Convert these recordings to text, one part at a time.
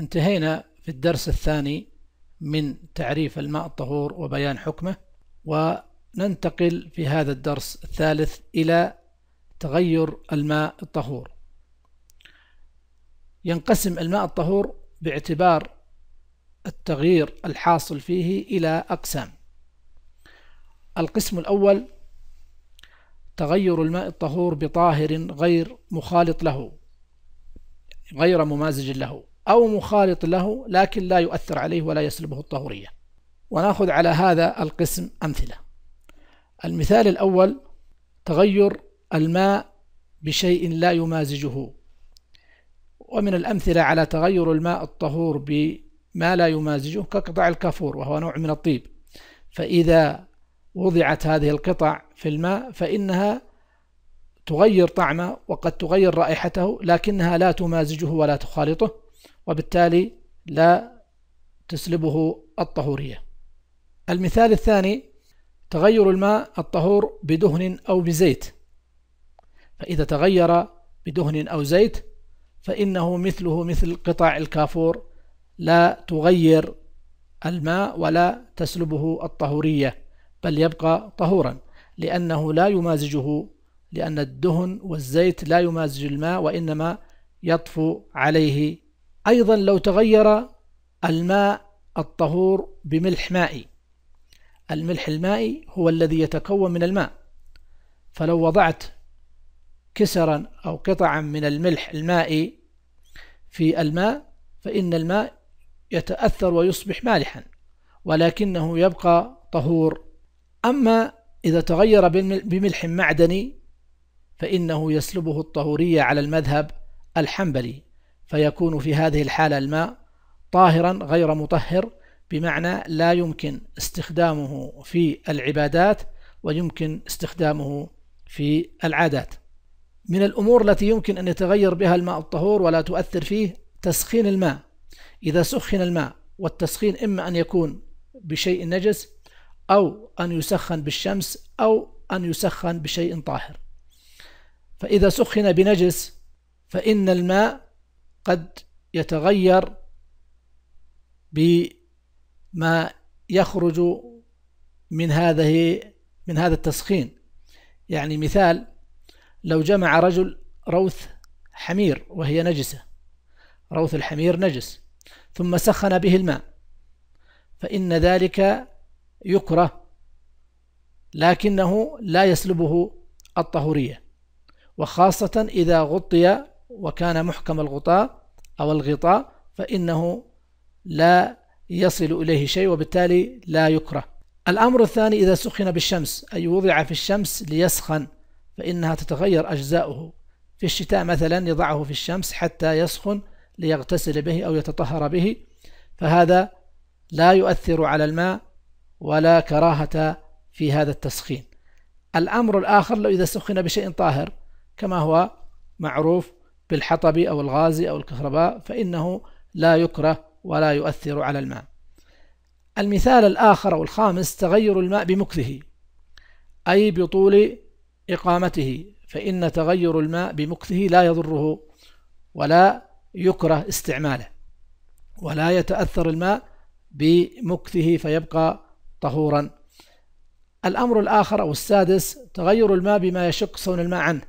انتهينا في الدرس الثاني من تعريف الماء الطهور وبيان حكمه وننتقل في هذا الدرس الثالث إلى تغير الماء الطهور ينقسم الماء الطهور باعتبار التغيير الحاصل فيه إلى أقسام القسم الأول تغير الماء الطهور بطاهر غير مخالط له غير ممازج له أو مخالط له لكن لا يؤثر عليه ولا يسلبه الطهورية وناخذ على هذا القسم أمثلة المثال الأول تغير الماء بشيء لا يمازجه ومن الأمثلة على تغير الماء الطهور بما لا يمازجه كقطع الكافور وهو نوع من الطيب فإذا وضعت هذه القطع في الماء فإنها تغير طعمه وقد تغير رائحته لكنها لا تمازجه ولا تخالطه وبالتالي لا تسلبه الطهورية المثال الثاني تغير الماء الطهور بدهن أو بزيت فإذا تغير بدهن أو زيت فإنه مثله مثل قطع الكافور لا تغير الماء ولا تسلبه الطهورية بل يبقى طهورا لأنه لا يمازجه لأن الدهن والزيت لا يمازج الماء وإنما يطفو عليه أيضا لو تغير الماء الطهور بملح مائي الملح المائي هو الذي يتكون من الماء فلو وضعت كسرا أو قطعا من الملح المائي في الماء فإن الماء يتأثر ويصبح مالحا ولكنه يبقى طهور أما إذا تغير بملح معدني فإنه يسلبه الطهورية على المذهب الحنبلي فيكون في هذه الحالة الماء طاهرا غير مطهر بمعنى لا يمكن استخدامه في العبادات ويمكن استخدامه في العادات من الأمور التي يمكن أن يتغير بها الماء الطهور ولا تؤثر فيه تسخين الماء إذا سخن الماء والتسخين إما أن يكون بشيء نجس أو أن يسخن بالشمس أو أن يسخن بشيء طاهر فإذا سخن بنجس فإن الماء قد يتغير بما يخرج من هذه من هذا التسخين يعني مثال لو جمع رجل روث حمير وهي نجسة روث الحمير نجس ثم سخن به الماء فإن ذلك يكره لكنه لا يسلبه الطهورية وخاصة إذا غطي وكان محكم الغطاء أو الغطاء فإنه لا يصل إليه شيء وبالتالي لا يكره الأمر الثاني إذا سخن بالشمس أي وضع في الشمس ليسخن فإنها تتغير أجزاؤه في الشتاء مثلا يضعه في الشمس حتى يسخن ليغتسل به أو يتطهر به فهذا لا يؤثر على الماء ولا كراهة في هذا التسخين الأمر الآخر لو إذا سخن بشيء طاهر كما هو معروف بالحطب أو الغاز أو الكهرباء فإنه لا يكره ولا يؤثر على الماء المثال الآخر أو الخامس تغير الماء بمكثه أي بطول إقامته فإن تغير الماء بمكثه لا يضره ولا يكره استعماله ولا يتأثر الماء بمكثه فيبقى طهورا الأمر الآخر أو السادس تغير الماء بما يشق صون الماء عنه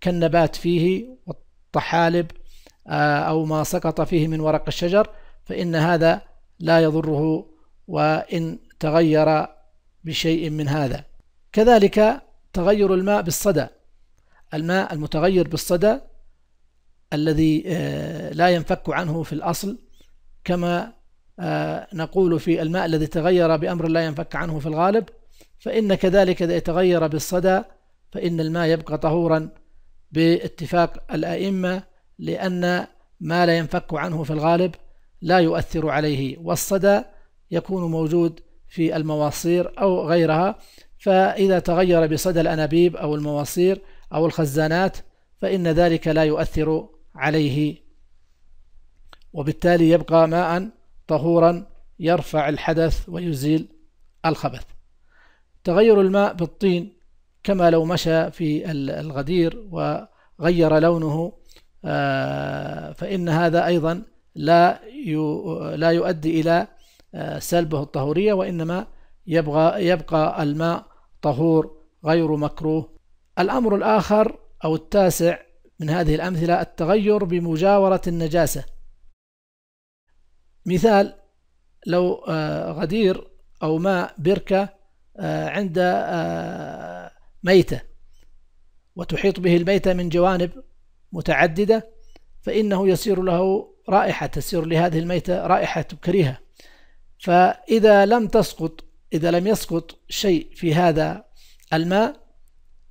كالنبات فيه طحالب آه، أو ما سقط فيه من ورق الشجر فإن هذا لا يضره وإن تغير بشيء من هذا كذلك تغير الماء بالصدى الماء المتغير بالصدى الذي آه، لا ينفك عنه في الأصل كما آه، نقول في الماء الذي تغير بأمر لا ينفك عنه في الغالب فإن كذلك إذا تغير بالصدى فإن الماء يبقى طهورا باتفاق الأئمة لأن ما لا ينفك عنه في الغالب لا يؤثر عليه والصدى يكون موجود في المواصير أو غيرها فإذا تغير بصدى الأنابيب أو المواصير أو الخزانات فإن ذلك لا يؤثر عليه وبالتالي يبقى ماء طهورا يرفع الحدث ويزيل الخبث تغير الماء بالطين كما لو مشى في الغدير وغير لونه آه، فإن هذا أيضا لا لا يؤدي إلى آه، سلبه الطهورية وإنما يبقى, يبقى الماء طهور غير مكروه الأمر الآخر أو التاسع من هذه الأمثلة التغير بمجاورة النجاسة مثال لو آه، غدير أو ماء بركة عند ميتة وتحيط به الميتة من جوانب متعددة فإنه يصير له رائحة تسير لهذه الميتة رائحة كريهة فإذا لم تسقط إذا لم يسقط شيء في هذا الماء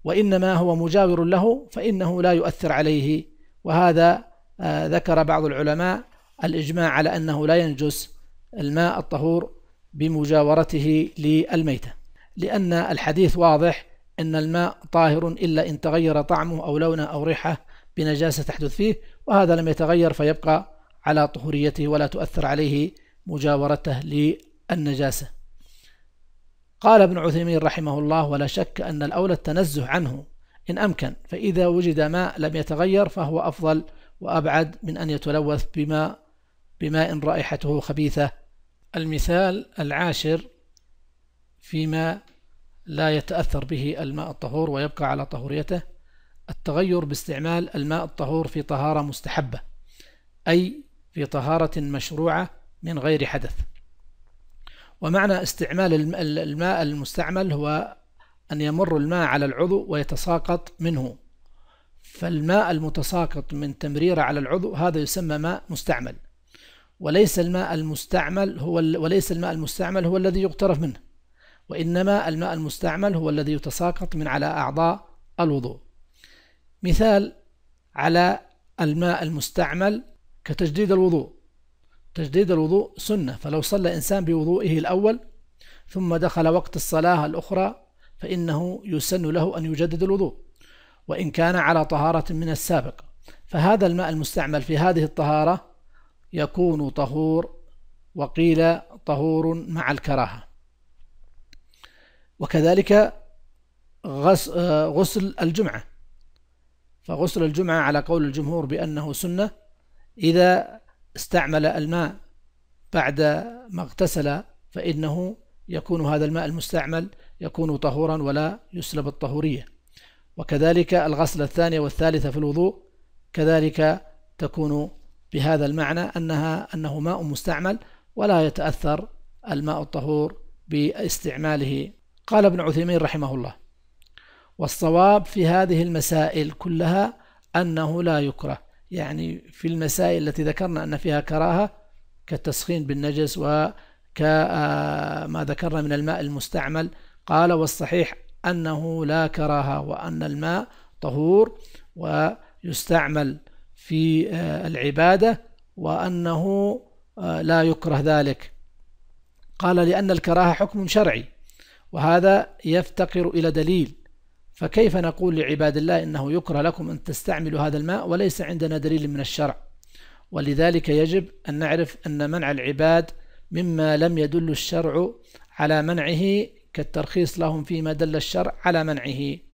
وإنما هو مجاور له فإنه لا يؤثر عليه وهذا آه، ذكر بعض العلماء الإجماع على أنه لا ينجس الماء الطهور بمجاورته للميتة لأن الحديث واضح أن الماء طاهر إلا إن تغير طعمه أو لونه أو ريحه بنجاسة تحدث فيه وهذا لم يتغير فيبقى على طهوريته ولا تؤثر عليه مجاورته للنجاسة قال ابن عثيمين رحمه الله ولا شك أن الأولى التنزه عنه إن أمكن فإذا وجد ماء لم يتغير فهو أفضل وأبعد من أن يتلوث بما بماء رائحته خبيثة المثال العاشر فيما لا يتأثر به الماء الطهور ويبقى على طهوريته التغير باستعمال الماء الطهور في طهارة مستحبة أي في طهارة مشروعة من غير حدث ومعنى استعمال الماء المستعمل هو أن يمر الماء على العضو ويتساقط منه فالماء المتساقط من تمريره على العضو هذا يسمى ماء مستعمل وليس الماء المستعمل هو وليس الماء المستعمل هو الذي يقترف منه وإنما الماء المستعمل هو الذي يتساقط من على أعضاء الوضوء مثال على الماء المستعمل كتجديد الوضوء تجديد الوضوء سنة فلو صلى إنسان بوضوئه الأول ثم دخل وقت الصلاة الأخرى فإنه يسن له أن يجدد الوضوء وإن كان على طهارة من السابق فهذا الماء المستعمل في هذه الطهارة يكون طهور وقيل طهور مع الكراهة وكذلك آه، غسل الجمعة فغسل الجمعة على قول الجمهور بأنه سنة إذا استعمل الماء بعد ما اغتسل فإنه يكون هذا الماء المستعمل يكون طهورا ولا يسلب الطهورية وكذلك الغسلة الثانية والثالثة في الوضوء كذلك تكون بهذا المعنى أنها أنه ماء مستعمل ولا يتأثر الماء الطهور باستعماله قال ابن عثيمين رحمه الله والصواب في هذه المسائل كلها أنه لا يكره يعني في المسائل التي ذكرنا أن فيها كراهة كالتسخين بالنجس وكما آه، ذكرنا من الماء المستعمل قال والصحيح أنه لا كراهة وأن الماء طهور ويستعمل في آه، العبادة وأنه آه، لا يكره ذلك قال لأن الكراهة حكم شرعي وهذا يفتقر إلى دليل فكيف نقول لعباد الله إنه يكره لكم أن تستعملوا هذا الماء وليس عندنا دليل من الشرع ولذلك يجب أن نعرف أن منع العباد مما لم يدل الشرع على منعه كالترخيص لهم فيما دل الشرع على منعه